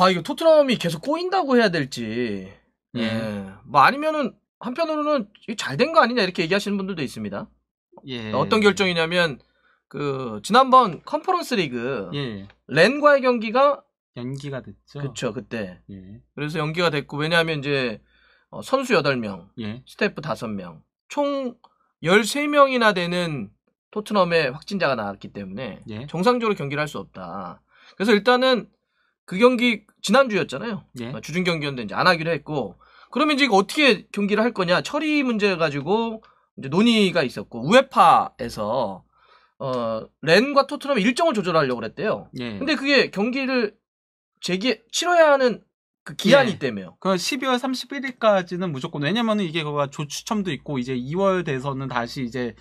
아 이거 토트넘이 계속 꼬인다고 해야 될지 예. 네. 뭐 아니면은 한편으로는 잘 된 거 아니냐 이렇게 얘기하시는 분들도 있습니다. 예. 어떤 결정이냐면 그 지난번 컨퍼런스 리그 예. 렌과의 경기가 연기가 됐죠. 그렇죠 그때. 예. 그래서 연기가 됐고 왜냐하면 이제 어, 선수 8명, 예. 스태프 5명, 총 13명이나 되는 토트넘의 확진자가 나왔기 때문에 예. 정상적으로 경기를 할 수 없다. 그래서 일단은 그 경기 지난주였잖아요. 예. 아, 주중 경기였는데 이제 안 하기로 했고 그러면 이제 이거 어떻게 경기를 할 거냐 처리 문제 가지고 이제 논의가 있었고 우에파에서 어 렌과 토트넘의 일정을 조절하려고 그랬대요. 예. 근데 그게 경기를 제기 치러야 하는 그 기한이 예. 때문에요. 그 12월 31일까지는 무조건 왜냐면은 이게 그거 조추첨도 있고 이제 2월 돼서는 다시 이제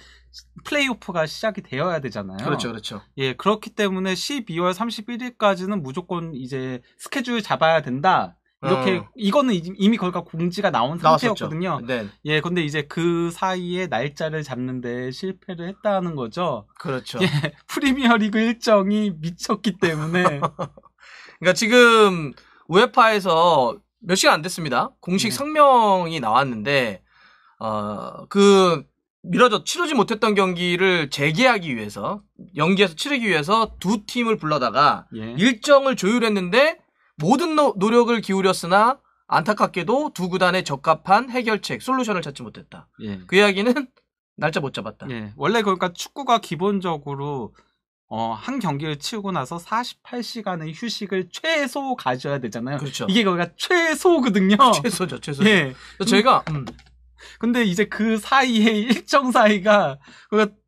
플레이오프가 시작이 되어야 되잖아요. 그렇죠, 그렇죠. 예, 그렇기 때문에 12월 31일까지는 무조건 이제 스케줄 잡아야 된다. 이렇게 어. 이거는 이미 거기가 공지가 나온 상태였거든요. 네. 예, 근데 이제 그 사이에 날짜를 잡는데 실패를 했다는 거죠. 그렇죠. 예, 프리미어리그 일정이 미쳤기 때문에. 그러니까 지금 우에파에서 몇 시간 안 됐습니다. 공식 네. 성명이 나왔는데 어그 미뤄져 치르지 못했던 경기를 재개하기 위해서 연기해서 치르기 위해서 두 팀을 불러다가 예. 일정을 조율했는데 모든 노, 력을 기울였으나 안타깝게도 두 구단에 적합한 해결책 솔루션을 찾지 못했다. 예. 그 이야기는 날짜 못 잡았다. 예. 원래 그러니까 축구가 기본적으로 어, 한 경기를 치우고 나서 48시간의 휴식을 최소 가져야 되잖아요. 그렇죠. 이게 거니까 최소거든요. 최소죠, 최소. 예. 제가 음. 근데 이제 그 사이에 일정 사이가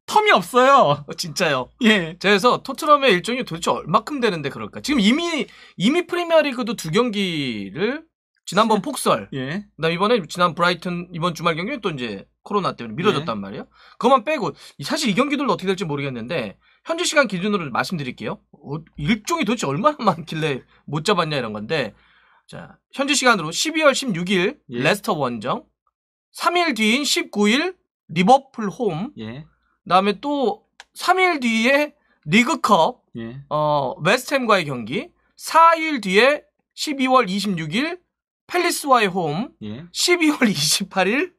텀이 없어요. 어, 진짜요. 예. 그래서 토트넘의 일정이 도대체 얼마큼 되는데 그럴까? 지금 이미 이미 프리미어리그도 두 경기를 지난번 예. 폭설. 예. 그 이번에 지난 브라이튼 이번 주말 경기는 또 이제 코로나 때문에 미뤄졌단 예. 말이에요. 그것만 빼고 사실 이 경기들도 어떻게 될지 모르겠는데 현지 시간 기준으로 말씀드릴게요. 어, 일정이 도대체 얼마나 많길래 못 잡았냐 이런 건데 자현지 시간으로 12월 16일 예. 레스터 원정 3일 뒤인 19일 리버풀 홈. 예. 그다음에 또 3일 뒤에 리그컵 예. 어 웨스트햄과의 경기. 4일 뒤에 12월 26일 팰리스와의 홈. 예. 12월 28일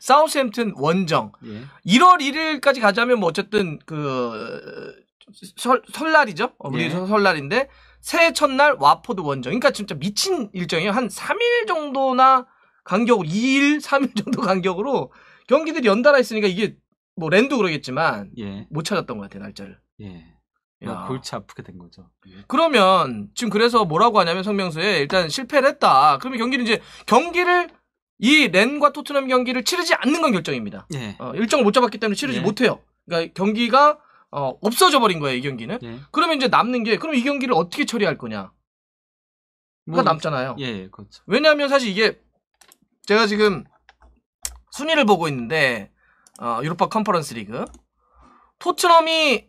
사우스햄튼 원정. 예. 1월 1일까지 가자면 뭐 어쨌든 그 설, 설날이죠. 어, 우리 예. 설날인데 새해 첫날 와포드 원정. 그러니까 진짜 미친 일정이에요. 한 3일 정도나 간격으로 2일, 3일 정도 간격으로 경기들이 연달아 있으니까 이게 뭐 랜도 그러겠지만 예. 못 찾았던 것 같아요 날짜를. 예. 야. 뭐 골치 아프게 된 거죠. 예. 그러면 지금 그래서 뭐라고 하냐면 성명서에 일단 실패를 했다. 그러면 경기는 이제 경기를 이 렌과 토트넘 경기를 치르지 않는 건 결정입니다. 예. 어, 일정을 못 잡았기 때문에 치르지 예. 못해요. 그러니까 경기가 어, 없어져 버린 거예요 이 경기는. 예. 그러면 이제 남는 게 그럼 이 경기를 어떻게 처리할 거냐? 뭐 가 뭐, 남잖아요. 예, 예, 그렇죠. 왜냐하면 사실 이게 제가 지금 순위를 보고 있는데 어, 유로파 컨퍼런스 리그 토트넘이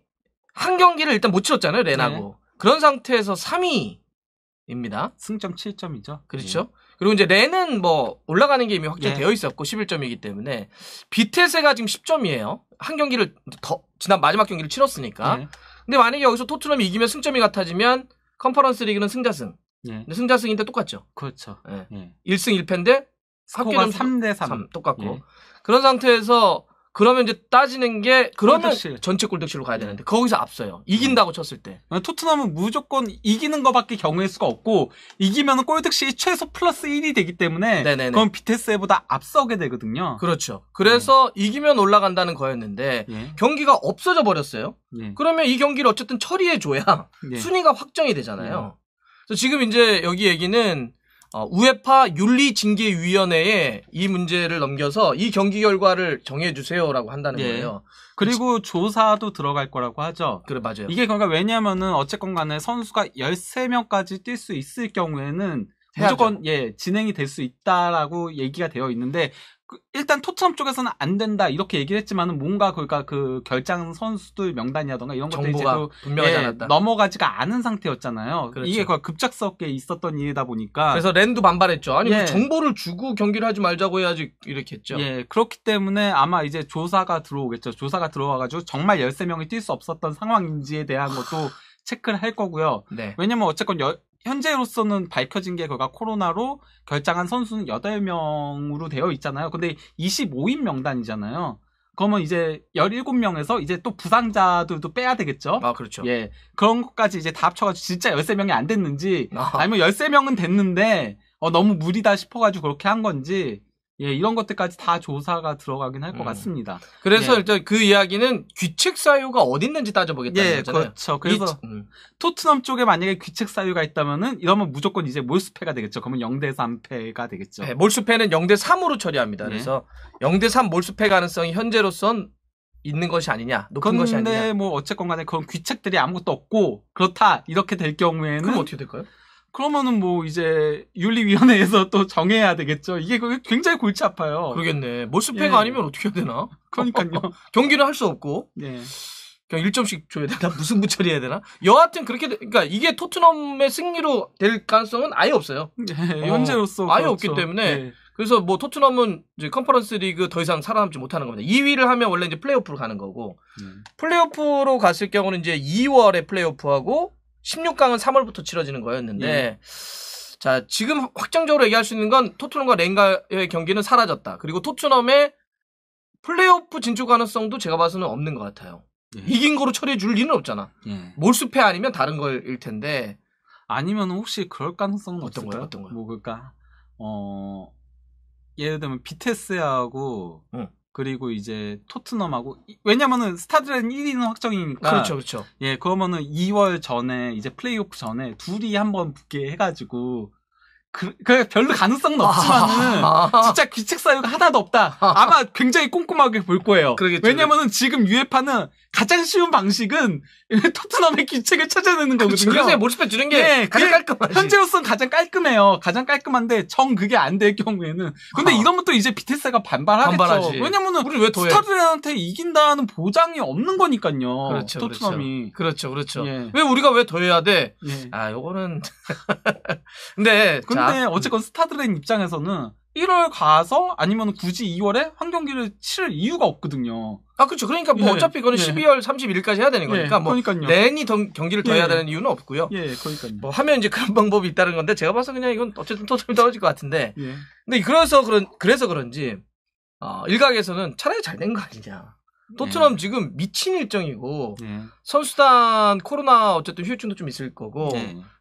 한 경기를 일단 못 치렀잖아요 렌하고 네. 그런 상태에서 3위입니다. 승점 7점이죠. 그렇죠. 네. 그리고 이제 렌은 뭐 올라가는 게 이미 확정되어 네. 있었고 11점이기 때문에 비테세가 지금 10점이에요. 한 경기를 더 지난 마지막 경기를 치렀으니까. 네. 근데 만약에 여기서 토트넘이 이기면 승점이 같아지면 컨퍼런스 리그는 승자승. 네. 근데 승자승인데 똑같죠. 그렇죠. 네. 1승 1패인데 스코가 3대 3. 3 똑같고 예. 그런 상태에서 그러면 이제 따지는 게 그러면 골득실. 전체 골득실로 가야 예. 되는데 거기서 앞서요. 이긴다고 쳤을 때. 예. 토트넘은 무조건 이기는 것밖에경우일 수가 없고 이기면 골득실이 최소 플러스 1이 되기 때문에 네네네. 그건 비테스에보다 앞서게 되거든요. 그렇죠. 그래서 네. 이기면 올라간다는 거였는데 네. 경기가 없어져 버렸어요. 네. 그러면 이 경기를 어쨌든 처리해 줘야 순위가 확정이 되잖아요. 그래서 지금 이제 여기 얘기는 어, 우에파 윤리징계위원회에 이 문제를 넘겨서 이 경기 결과를 정해주세요라고 한다는 예. 거예요. 그리고 조사도 들어갈 거라고 하죠. 그래, 맞아요. 이게 그러니까 왜냐면은 어쨌건 간에 선수가 13명까지 뛸 수 있을 경우에는 무조건 예 진행이 될 수 있다라고 얘기가 되어 있는데 그, 일단 토트넘 쪽에서는 안 된다 이렇게 얘기를 했지만은 뭔가 그러니까 그 결장 선수들 명단이라던가 이런 것들이 이제 또 예, 넘어가지가 않은 상태였잖아요. 그렇죠. 이게 급작스럽게 있었던 일이다 보니까 그래서 랜드 반발했죠. 아니 뭐 예. 정보를 주고 경기를 하지 말자고 해야지 이렇게 했죠. 예, 그렇기 때문에 아마 이제 조사가 들어오겠죠. 조사가 들어와가지고 정말 13명이 뛸 수 없었던 상황인지에 대한 것도 체크를 할 거고요. 네. 왜냐면 어쨌건 여, 현재로서는 밝혀진 게 그가 코로나로 결장한 선수는 8명으로 되어 있잖아요. 근데 25인 명단이잖아요. 그러면 이제 17명에서 이제 또 부상자들도 빼야 되겠죠? 아, 그렇죠. 예. 그런 것까지 이제 다 합쳐가지고 진짜 13명이 안 됐는지, 아. 아니면 13명은 됐는데, 어, 너무 무리다 싶어가지고 그렇게 한 건지, 예, 이런 것들까지 다 조사가 들어가긴 할것 음. 같습니다. 그래서 예. 네. 일단 그 이야기는 귀책 사유가 어디 있는지 따져보겠다는 예, 거잖아요. 그렇죠. 그래서 이, 음. 토트넘 쪽에 만약에 귀책 사유가 있다면은 이러면 무조건 이제 몰수패가 되겠죠. 그러면 0대 3패가 되겠죠. 예, 몰수패는 0대 3으로 처리합니다. 네. 그래서 0대 3 몰수패 가능성이 현재로선 있는 것이 아니냐, 높은 것이 아니냐. 근데 뭐 어쨌건 간에 그런 귀책들이 아무것도 없고 그렇다 이렇게 될 경우에는 그럼 어떻게 될까요? 그러면은 뭐 이제 윤리위원회에서 또 정해야 되겠죠. 이게 굉장히 골치 아파요. 그러겠네. 몰수패가 예. 아니면 어떻게 해야 되나? 그러니까요. 경기를 할 수 없고. 예. 그냥 1점씩 줘야 되나? 무슨 무처리 해야 되나? 여하튼 그렇게 그러니까 이게 토트넘의 승리로 될 가능성은 아예 없어요. 예, 현재로서 어, 아예 그렇죠. 없기 때문에 예. 그래서 뭐 토트넘은 이제 컨퍼런스 리그 더 이상 살아남지 못하는 겁니다. 2위를 하면 원래 이제 플레이오프로 가는 거고 예. 플레이오프로 갔을 경우는 이제 2월에 플레이오프하고 16강은 3월부터 치러지는 거였는데 예. 자 지금 확정적으로 얘기할 수 있는 건 토트넘과 랭가의 경기는 사라졌다. 그리고 토트넘의 플레이오프 진출 가능성도 제가 봐서는 없는 것 같아요. 예. 이긴 거로 처리해 줄 리는 없잖아. 예. 몰수패 아니면 다른 걸일 텐데 아니면 혹시 그럴 가능성은 어떤 거요? 예 어떤 거요? 뭐그니까어 예를 들면 비테스하고 응. 그리고 이제 토트넘하고 왜냐면은 스타들은 1위는 확정이니까 그렇죠 그렇죠 예 그러면은 2월 전에 이제 플레이오프 전에 둘이 한번 붙게 해가지고 그, 그 별로 가능성은 아, 없지만은 아~ 진짜 귀책 사유가 하나도 없다 아마 굉장히 꼼꼼하게 볼 거예요 그러겠죠, 왜냐면은 그렇 지금 UEFA는 가장 쉬운 방식은 토트넘의 기책을 찾아내는 그렇죠. 거거든요. 그래서 모집해 주는 게 네, 가장 깔끔하지. 현재로서는 가장 깔끔해요. 가장 깔끔한데 정 그게 안 될 경우에는. 근데 아. 이러면 또 이제 비테스가 반발하겠죠. 왜냐면은 스타들한테 이긴다는 보장이 없는 거니까요. 그렇죠, 토트넘이. 그렇죠, 그렇죠. 그렇죠. 예. 왜 우리가 왜 더해야 돼? 예. 아, 요거는 근데 근데 자. 어쨌건 스타들의 입장에서는 1월 가서 아니면 굳이 2월에 환 경기를 치를 이유가 없거든요. 아, 그렇죠. 그러니까 뭐 예, 어차피 이거는 예. 12월 31일까지 해야 되는 거니까 예, 뭐 그러니까요. 내니 던, 경기를 더 해야 예. 되는 이유는 없고요. 예, 그러니까요. 뭐 하면 이제 그런 방법이 있다는 건데 제가 봐서 그냥 이건 어쨌든 토점이 떨어질 것 같은데. 예. 근데 그래서 그런 그래서 그런지 어, 일각에서는 차라리 잘 된 거 아니냐. 토트넘 예. 지금 미친 일정이고 선수단 코로나 어쨌든 휴증도 좀 있을 거고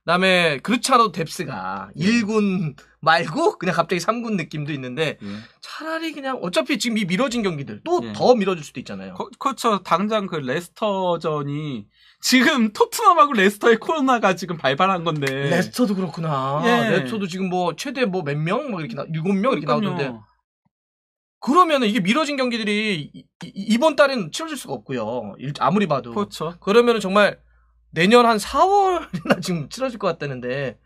그다음에 그렇지 않아도 뎁스가 1군 예. 말고 그냥 갑자기 3군 느낌도 있는데 예. 차라리 그냥 어차피 지금 이 미뤄진 경기들 또더 예. 미뤄질 수도 있잖아요. 그, 그렇죠. 당장 그 레스터전이 지금 토트넘하고 레스터의 코로나가 지금 발발한 건데. 레스터도 그렇구나. 예. 레스터도 지금 뭐 최대 뭐 몇 명? 막 뭐 이렇게 나, 7명 이렇게 그러니까요. 나오던데. 그러면 이게 미뤄진 경기들이 이, 이번 달엔 치러질 수가 없고요. 아무리 봐도. 그렇죠. 그러면은 정말 내년 한 4월이나 지금 치러질 것 같다는데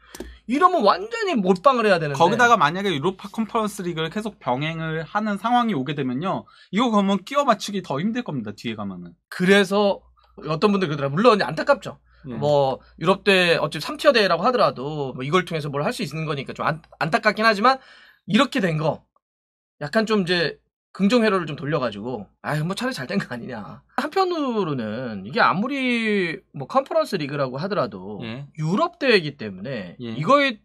이러면 완전히 몰빵을 해야 되는데 거기다가 만약에 유로파 컨퍼런스 리그를 계속 병행을 하는 상황이 오게 되면요 이거 그러면 끼워 맞추기 더 힘들 겁니다 뒤에 가면은 그래서 어떤 분들 그러더라 물론 안타깝죠 예. 뭐 유럽 대 어차피 3티어 대회라고 하더라도 뭐 이걸 통해서 뭘 할 수 있는 거니까 좀 안, 안타깝긴 하지만 이렇게 된 거 약간 좀 이제 긍정 회로를 좀 돌려가지고 아유 뭐 차라리 잘 된 거 아니냐 한편으로는 이게 아무리 뭐 컨퍼런스 리그라고 하더라도 예. 유럽 대회이기 때문에 예. 이거를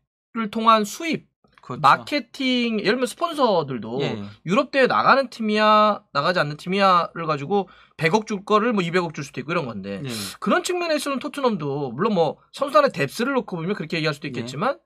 통한 수입 그렇죠. 마케팅 예를 들면 스폰서들도 예. 유럽 대회 나가는 팀이야 나가지 않는 팀이야를 가지고 100억 줄 거를 뭐 200억 줄 수도 있고 이런 건데 예. 그런 측면에서는 토트넘도 물론 뭐 선수단의 뎁스를 놓고 보면 그렇게 얘기할 수도 예. 있겠지만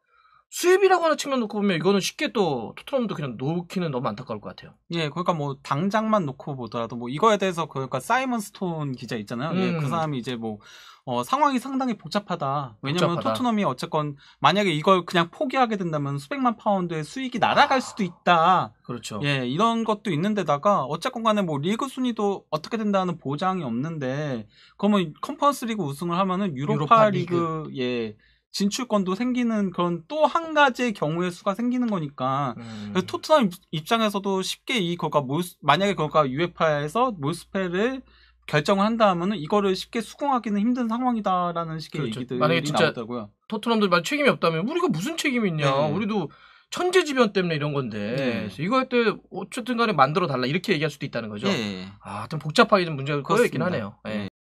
수입이라고 하는 측면 놓고 보면 이거는 쉽게 또 토트넘도 그냥 놓기는 너무 안타까울 것 같아요. 예, 그러니까 뭐 당장만 놓고 보더라도 뭐 이거에 대해서 그 그러니까 사이먼 스톤 기자 있잖아요. 음. 예, 그 음. 사람이 이제 뭐 어, 상황이 상당히 복잡하다. 왜냐면 복잡하다. 토트넘이 어쨌건 만약에 이걸 그냥 포기하게 된다면 수백만 파운드의 수익이 날아갈 아, 수도 있다. 그렇죠. 예, 이런 것도 있는데다가 어쨌건 간에 뭐 리그 순위도 어떻게 된다는 보장이 없는데 그러면 컴퍼스 리그 우승을 하면은 유로파, 유로파 리그, 리그 예, 진출권도 생기는 그런 또 한 가지의 경우의 수가 생기는 거니까 음. 토트넘 입장에서도 쉽게 이 거가 만약에 거가 UEFA에서 몰스페를 결정을 한다면은 이거를 쉽게 수긍하기는 힘든 상황이다라는 식의 그렇죠. 얘기들이 만약에 진짜 나왔다고요. 토트넘들 만 책임이 없다면 우리가 무슨 책임이 있냐? 네. 우리도 천재지변 때문에 이런 건데 네. 이거 할 때 어쨌든 간에 만들어 달라 이렇게 얘기할 수도 있다는 거죠. 네. 아, 좀 복잡하게 좀 문제가 커 있긴 하네요. 네. 네.